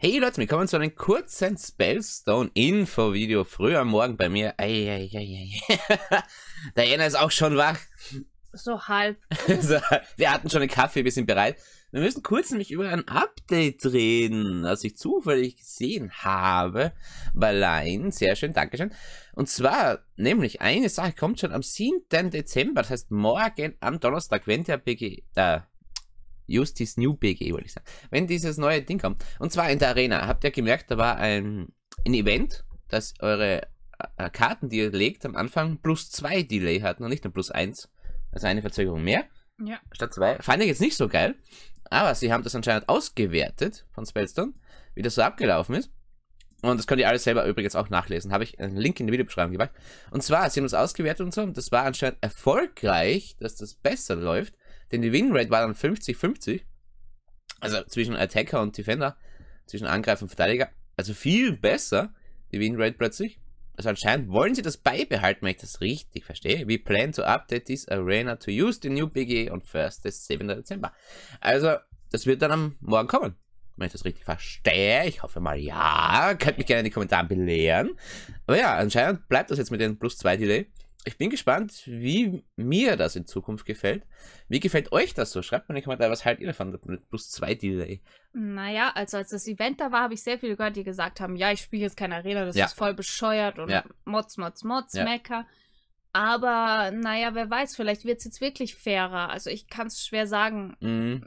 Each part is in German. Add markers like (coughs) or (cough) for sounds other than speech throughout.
Hey Leute, willkommen zu einem kurzen Spellstone-Info-Video früh am Morgen bei mir. Ei, ei, ei, ei. (laughs) Diana ist auch schon wach. So halb. (laughs) so, wir hatten schon einen Kaffee, wir sind bereit. Wir müssen kurz nämlich über ein Update reden, das ich zufällig gesehen habe. Berlin, sehr schön, Dankeschön. Und zwar, nämlich eine Sache kommt schon am 7. Dezember, das heißt morgen am Donnerstag, wenn der BG, äh, Justice New BG, wollte ich sagen. Wenn dieses neue Ding kommt. Und zwar in der Arena. Habt ihr gemerkt, da war ein, ein Event, dass eure äh, äh, Karten, die ihr legt, am Anfang plus 2 Delay hatten und nicht nur plus 1. Also eine Verzögerung mehr. Ja. Statt 2. Fand ich jetzt nicht so geil. Aber sie haben das anscheinend ausgewertet von Spellstone, wie das so abgelaufen ist. Und das könnt ihr alles selber übrigens auch nachlesen. Habe ich einen Link in die Videobeschreibung gemacht. Und zwar, sie haben das ausgewertet und so. Und das war anscheinend erfolgreich, dass das besser läuft denn die Winrate war dann 50-50. Also zwischen Attacker und Defender, zwischen Angreifer und Verteidiger. Also viel besser, die Winrate plötzlich. Also anscheinend wollen sie das beibehalten, wenn ich das richtig verstehe. We plan to update this arena to use the new BG e on 1. 7. Dezember. Also, das wird dann am Morgen kommen. Wenn ich das richtig verstehe. Ich hoffe mal, ja. Könnt mich gerne in den Kommentaren belehren. Aber ja, anscheinend bleibt das jetzt mit dem Plus 2 Delay ich bin gespannt, wie mir das in Zukunft gefällt. Wie gefällt euch das so? Schreibt mir nicht mal da, was halt ihr davon mit plus zwei Delay? Naja, also als das Event da war, habe ich sehr viele gehört, die gesagt haben, ja, ich spiele jetzt keine Arena, das ja. ist voll bescheuert und ja. Mods, Mods, Mods, ja. Mecker. Aber naja, wer weiß, vielleicht wird es jetzt wirklich fairer. Also ich kann es schwer sagen. Mhm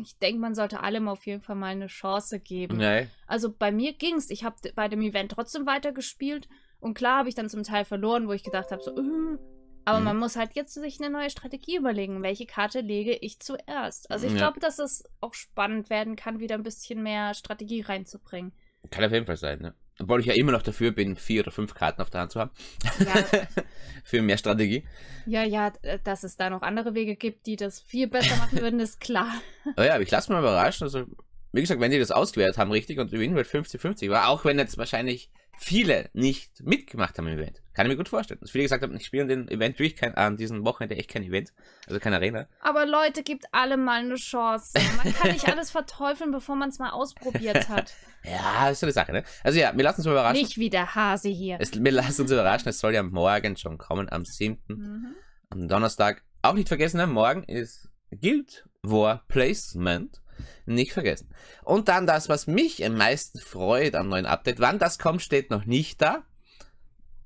ich denke, man sollte allem auf jeden Fall mal eine Chance geben. Nee. Also bei mir ging's. Ich habe bei dem Event trotzdem weitergespielt und klar habe ich dann zum Teil verloren, wo ich gedacht habe, so, äh, aber mhm. man muss halt jetzt sich eine neue Strategie überlegen, welche Karte lege ich zuerst. Also ich ja. glaube, dass es auch spannend werden kann, wieder ein bisschen mehr Strategie reinzubringen. Kann auf jeden Fall sein, ne? Obwohl ich ja immer noch dafür bin, vier oder fünf Karten auf der Hand zu haben. Ja. (laughs) Für mehr Strategie. Ja, ja, dass es da noch andere Wege gibt, die das viel besser machen würden, ist klar. (laughs) Oh ja, aber ich lasse mich mal überraschen. Also, wie gesagt, wenn die das ausgewertet haben, richtig, und die gewinnen wird 50-50. Auch wenn jetzt wahrscheinlich viele nicht mitgemacht haben im Event. Kann ich mir gut vorstellen. Dass viele gesagt haben, ich spiele an dem Event durch, kein, an diesem Wochenende echt kein Event, also keine Arena. Aber Leute, gibt alle mal eine Chance. Man kann nicht alles verteufeln, bevor man es mal ausprobiert hat. (laughs) ja, ist so eine Sache, ne? Also ja, wir lassen uns überraschen. Nicht wie der Hase hier. Es, wir lassen uns überraschen, es soll ja morgen schon kommen, am 7. Mhm. Am Donnerstag. Auch nicht vergessen, ne? morgen ist Guild War Placement. Nicht vergessen. Und dann das, was mich am meisten freut am neuen Update. Wann das kommt, steht noch nicht da.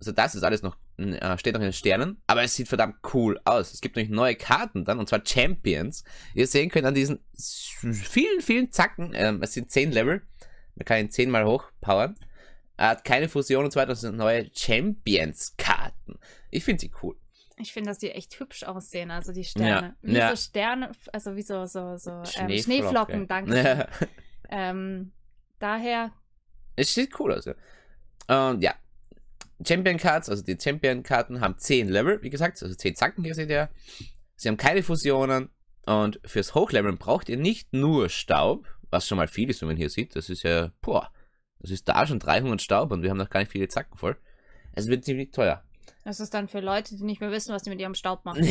Also das ist alles noch, äh, steht noch in den Sternen. Aber es sieht verdammt cool aus. Es gibt nämlich neue Karten dann, und zwar Champions. Ihr sehen könnt an diesen vielen, vielen Zacken, ähm, es sind 10 Level. Man kann ihn 10 mal hochpowern. Er hat keine Fusion und so weiter, das sind neue Champions-Karten. Ich finde sie cool. Ich finde, dass die echt hübsch aussehen, also die Sterne. Ja, wie ja. so Sterne, also wie so, so, so Schneeflocken, ähm, Schneeflocken danke. Ja. (laughs) Ähm, daher. Es sieht cool aus, ja. Und ja. Champion Cards, also die Champion Karten haben 10 Level, wie gesagt, also 10 Zacken, hier seht ihr. Sie haben keine Fusionen und fürs Hochleveln braucht ihr nicht nur Staub, was schon mal viel ist, wenn man hier sieht. Das ist ja, boah, das ist da schon 300 Staub und wir haben noch gar nicht viele Zacken voll. Es wird ziemlich teuer. Das ist dann für Leute, die nicht mehr wissen, was sie mit ihrem Staub machen.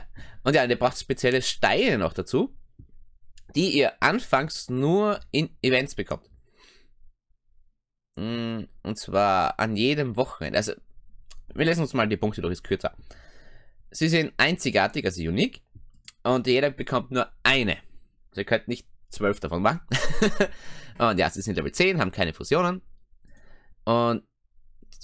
(laughs) und ja, ihr braucht spezielle Steine noch dazu, die ihr anfangs nur in Events bekommt. Mm, und zwar an jedem Wochenende. Also, wir lesen uns mal die Punkte durch, ist kürzer. Sie sind einzigartig, also unique. Und jeder bekommt nur eine. Also, ihr könnt nicht zwölf davon machen. (laughs) und ja, sie sind Level 10, haben keine Fusionen. Und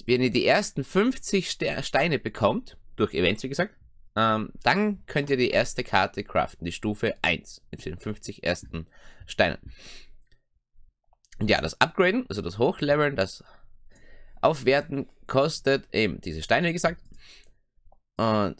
wenn ihr die ersten 50 Steine bekommt, durch Events wie gesagt, ähm, dann könnt ihr die erste Karte craften, die Stufe 1 mit den 50 ersten Steinen. Und ja, das Upgraden, also das Hochleveln, das Aufwerten kostet eben diese Steine, wie gesagt. Und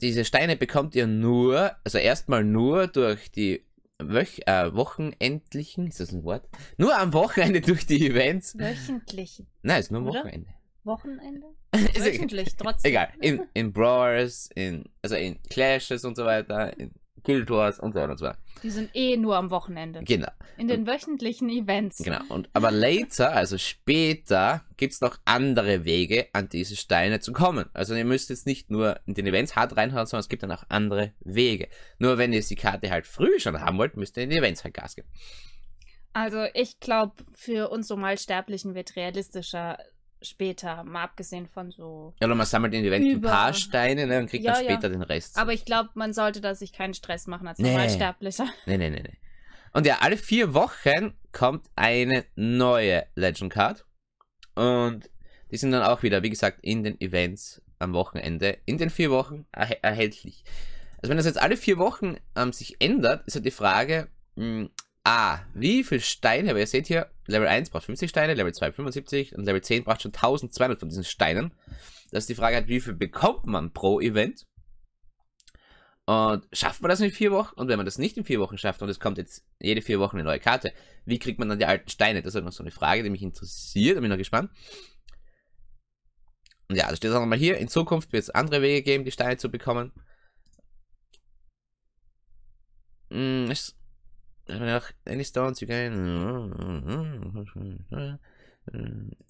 diese Steine bekommt ihr nur, also erstmal nur durch die wöch äh, wochenendlichen, ist das ein Wort? Nur am Wochenende durch die Events. Wöchentlichen. Nein, ist nur am Wochenende. Wochenende? (laughs) Wöchentlich, trotzdem. Egal, in, in Brawlers, in, also in Clashes und so weiter, in Killtors und so weiter und so weiter. Die sind eh nur am Wochenende. Genau. In den und, wöchentlichen Events. Genau. Und, aber later, also später, gibt es noch andere Wege, an diese Steine zu kommen. Also ihr müsst jetzt nicht nur in den Events hart reinhauen, sondern es gibt dann auch andere Wege. Nur wenn ihr die Karte halt früh schon haben wollt, müsst ihr in den Events halt Gas geben. Also ich glaube, für uns so mal Sterblichen wird realistischer später, mal abgesehen von so. Ja, oder man sammelt in die Welt ein paar Steine ne, und kriegt ja, dann später ja. den Rest. Aber ich glaube, man sollte da sich keinen Stress machen als Normalsterblicher. (laughs) Nee, nee, nee, nee. Und ja, alle vier Wochen kommt eine neue Legend Card. Und die sind dann auch wieder, wie gesagt, in den Events am Wochenende, in den vier Wochen er erhältlich. Also wenn das jetzt alle vier Wochen ähm, sich ändert, ist halt die Frage, mh, hm, A, wie viele Steine, aber ihr seht hier, Level 1 braucht 50 Steine, Level 2 75 und Level 10 braucht schon 1200 von diesen Steinen. Das ist die Frage halt, wie viel bekommt man pro Event? Und schafft man das in vier Wochen? Und wenn man das nicht in vier Wochen schafft und es kommt jetzt jede vier Wochen eine neue Karte, wie kriegt man dann die alten Steine? Das ist halt noch so eine Frage, die mich interessiert, da bin ich noch gespannt. Und ja, das steht auch nochmal hier. In Zukunft wird es andere Wege geben, die Steine zu bekommen. Hm, ist nach Andy Stone zu gehen.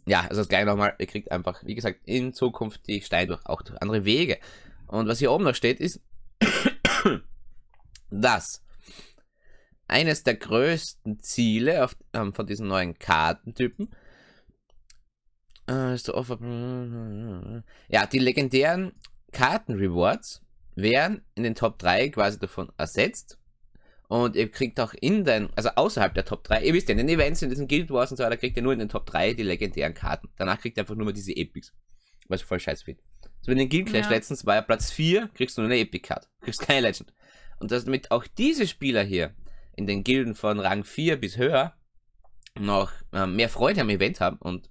Ja, also das gleiche nochmal, ihr kriegt einfach, wie gesagt, in Zukunft die Steine durch auch durch andere Wege. Und was hier oben noch steht, ist, (coughs) dass eines der größten Ziele auf, ähm, von diesen neuen Kartentypen äh, ist ja, die legendären Karten-Rewards werden in den Top 3 quasi davon ersetzt und ihr kriegt auch in den, also außerhalb der Top 3, ihr wisst ja, in den Events, in diesen Guild Wars und so weiter, kriegt ihr nur in den Top 3 die legendären Karten. Danach kriegt ihr einfach nur mal diese Epics. Was ich voll scheiße finde. So in den Guild Clash ja. letztens war ja Platz 4, kriegst du nur eine Epic Card. Kriegst keine Legend. Und damit auch diese Spieler hier in den Gilden von Rang 4 bis höher noch äh, mehr Freude am Event haben und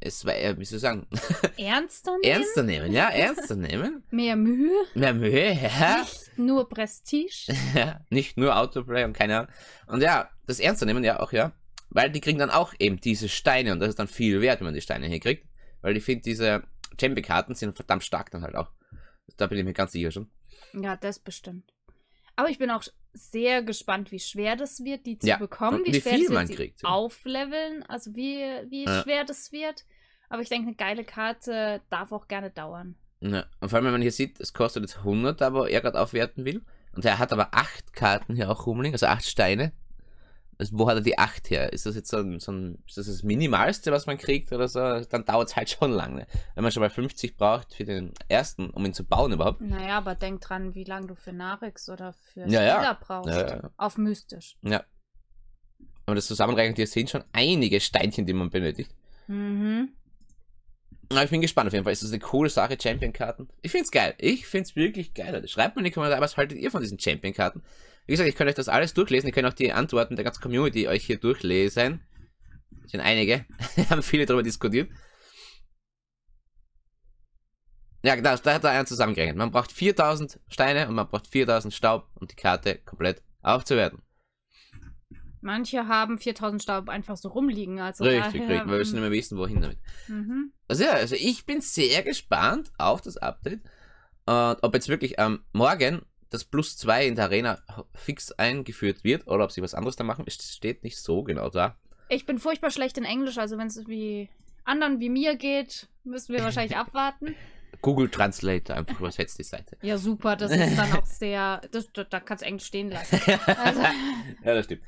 es war, wie soll ich sagen? Ernster (laughs) nehmen? Ernster nehmen, ja, ernster nehmen. Mehr Mühe? Mehr Mühe, (laughs) ja. Nicht nur Prestige. (laughs) ja, nicht nur Autoplay und keine Ahnung. Und ja, das ernst zu nehmen, ja, auch ja. Weil die kriegen dann auch eben diese Steine und das ist dann viel wert, wenn man die Steine hier kriegt. Weil ich finde, diese Champion-Karten sind verdammt stark dann halt auch. Da bin ich mir ganz sicher schon. Ja, das bestimmt. Aber ich bin auch sehr gespannt, wie schwer das wird, die zu ja. bekommen, wie, wie schwer viel man wird, kriegt. Aufleveln, also wie, wie ja. schwer das wird. Aber ich denke, eine geile Karte darf auch gerne dauern. Ja. Und vor allem, wenn man hier sieht, es kostet jetzt 100, aber er gerade aufwerten will. Und er hat aber 8 Karten hier auch rumliegen, also 8 Steine. Also wo hat er die 8 her? Ist das jetzt so ein, so ein ist das, das Minimalste, was man kriegt oder so? Dann dauert es halt schon lange. Ne? Wenn man schon mal 50 braucht für den ersten, um ihn zu bauen überhaupt. Naja, aber denk dran, wie lange du für Narix oder für ja, ja. brauchst. Ja, Auf mystisch. Ja. Aber das Zusammenrechnen, hier sind schon einige Steinchen, die man benötigt. Mhm. Aber ich bin gespannt auf jeden Fall. Ist das eine coole Sache, Champion-Karten? Ich find's geil. Ich find's wirklich geil. Schreibt mir in die Kommentare, was haltet ihr von diesen Champion-Karten? Wie gesagt, ich kann euch das alles durchlesen. Ich kann auch die Antworten der ganzen Community euch hier durchlesen. Das sind einige. (laughs) haben viele darüber diskutiert. Ja, genau, da hat er einen zusammengerechnet. Man braucht 4000 Steine und man braucht 4000 Staub, um die Karte komplett aufzuwerten. Manche haben 4000 Staub einfach so rumliegen. Also richtig, richtig. Wir müssen ähm, immer wissen, wohin damit. Mhm. Also ja, also ich bin sehr gespannt auf das Update. Und ob jetzt wirklich am ähm, Morgen das Plus 2 in der Arena fix eingeführt wird oder ob sie was anderes da machen, es steht nicht so genau da. Ich bin furchtbar schlecht in Englisch, also wenn es wie anderen wie mir geht, müssen wir wahrscheinlich (laughs) abwarten. Google Translate einfach übersetzt die Seite. Ja, super, das ist dann auch (laughs) sehr. Das, da, da kannst du Englisch stehen lassen. (laughs) Also. ja, das stimmt.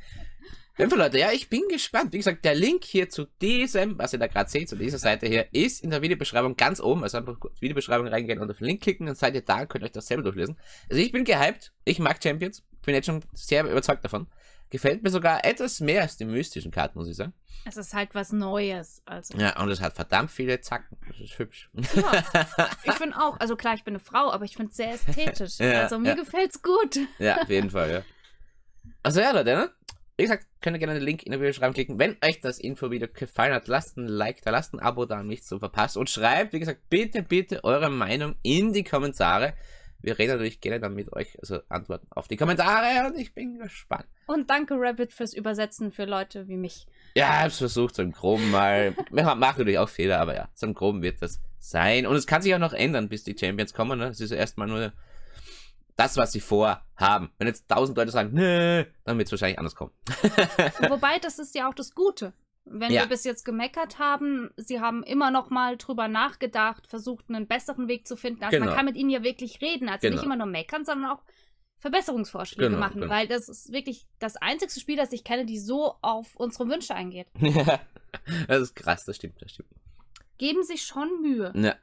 Jedenfalls, Leute, ja, ich bin gespannt. Wie gesagt, der Link hier zu diesem, was ihr da gerade seht, zu dieser Seite hier, ist in der Videobeschreibung ganz oben. Also einfach kurz Videobeschreibung reingehen und auf den Link klicken dann seid ihr da, könnt euch das selber durchlesen. Also ich bin gehypt. Ich mag Champions. Bin jetzt schon sehr überzeugt davon. Gefällt mir sogar etwas mehr als die mystischen Karten, muss ich sagen. Es ist halt was Neues. Also. Ja, und es hat verdammt viele Zacken. Das ist hübsch. Ja, (laughs) ich finde auch, also klar, ich bin eine Frau, aber ich finde es sehr ästhetisch. ja, also mir ja. es gut. Ja, auf jeden Fall, ja. Also ja, Leute, ne? Wie gesagt, könnt ihr gerne den Link in der Videobeschreibung klicken. Wenn euch das Infovideo gefallen hat, lasst ein Like da, lasst ein Abo da, um nichts zu verpassen. Und schreibt, wie gesagt, bitte, bitte eure Meinung in die Kommentare. Wir reden natürlich gerne dann mit euch, also Antworten auf die Kommentare und ich bin gespannt. Und danke Rabbit fürs Übersetzen für Leute wie mich. Ja, ich hab's versucht, so im Groben mal. Man macht natürlich auch Fehler, aber ja, so im Groben wird das sein. Und es kann sich auch noch ändern, bis die Champions kommen. Ne? Es ist erstmal nur das, was sie vorhaben. Wenn jetzt tausend Leute sagen, nö, dann wird es wahrscheinlich anders kommen. (laughs) Wobei, das ist ja auch das Gute. Wenn ja. wir bis jetzt gemeckert haben, sie haben immer noch mal drüber nachgedacht, versucht, einen besseren Weg zu finden. Also genau. man kann mit ihnen ja wirklich reden. Also genau. nicht immer nur meckern, sondern auch Verbesserungsvorschläge genau, machen. Genau. Weil das ist wirklich das einzigste Spiel, das ich kenne, die so auf unsere Wünsche eingeht. (laughs) Ja. das ist krass, das stimmt, das stimmt. Geben sich schon Mühe. Ja.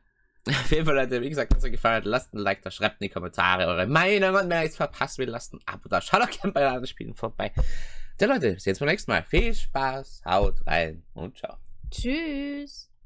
Auf jeden Fall, Leute, wie gesagt, wenn es euch gefallen hat, lasst ein Like da, schreibt in die Kommentare eure Meinung und wenn ihr nichts verpasst, wir lasst ein Abo da. Schaut auch gerne bei anderen Spielen vorbei. Ja, Leute, sehen uns beim nächsten Mal. Viel Spaß, haut rein und ciao. Tschüss.